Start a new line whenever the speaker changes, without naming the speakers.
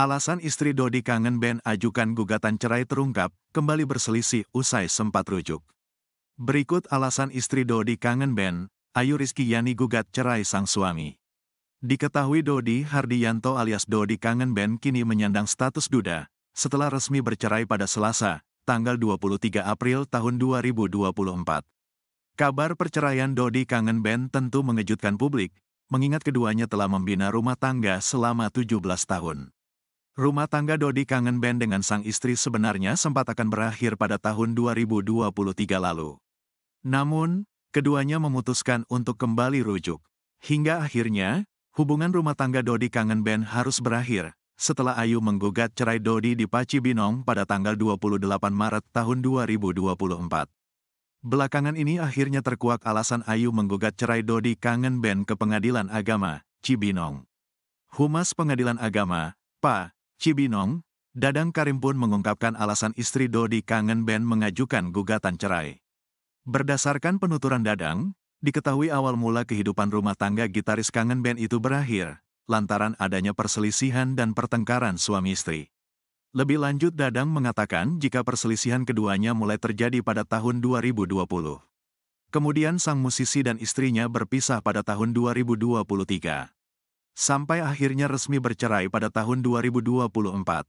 Alasan istri Dodi kangen Ben ajukan gugatan cerai terungkap, kembali berselisih usai sempat rujuk. Berikut alasan istri Dodi kangen Ben, Ayu Rizky Yani gugat cerai sang suami. Diketahui Dodi Hardianto alias Dodi kangen Ben kini menyandang status duda, setelah resmi bercerai pada Selasa, tanggal 23 April tahun 2024. Kabar perceraian Dodi kangen Ben tentu mengejutkan publik, mengingat keduanya telah membina rumah tangga selama 17 tahun. Rumah tangga Dodi Kangen Band dengan sang istri sebenarnya sempat akan berakhir pada tahun 2023 lalu. Namun, keduanya memutuskan untuk kembali rujuk. Hingga akhirnya, hubungan rumah tangga Dodi Kangen Band harus berakhir, setelah Ayu menggugat cerai Dodi di Binong pada tanggal 28 Maret tahun 2024. Belakangan ini akhirnya terkuak alasan Ayu menggugat cerai Dodi Kangen Band ke Pengadilan Agama, Cibinong. Humas Pengadilan Agama, PA, Cibinong, Dadang Karim pun mengungkapkan alasan istri Dodi Kangen Ben mengajukan gugatan cerai. Berdasarkan penuturan Dadang, diketahui awal mula kehidupan rumah tangga gitaris Kangen Ben itu berakhir, lantaran adanya perselisihan dan pertengkaran suami istri. Lebih lanjut Dadang mengatakan jika perselisihan keduanya mulai terjadi pada tahun 2020. Kemudian sang musisi dan istrinya berpisah pada tahun 2023 sampai akhirnya resmi bercerai pada tahun 2024.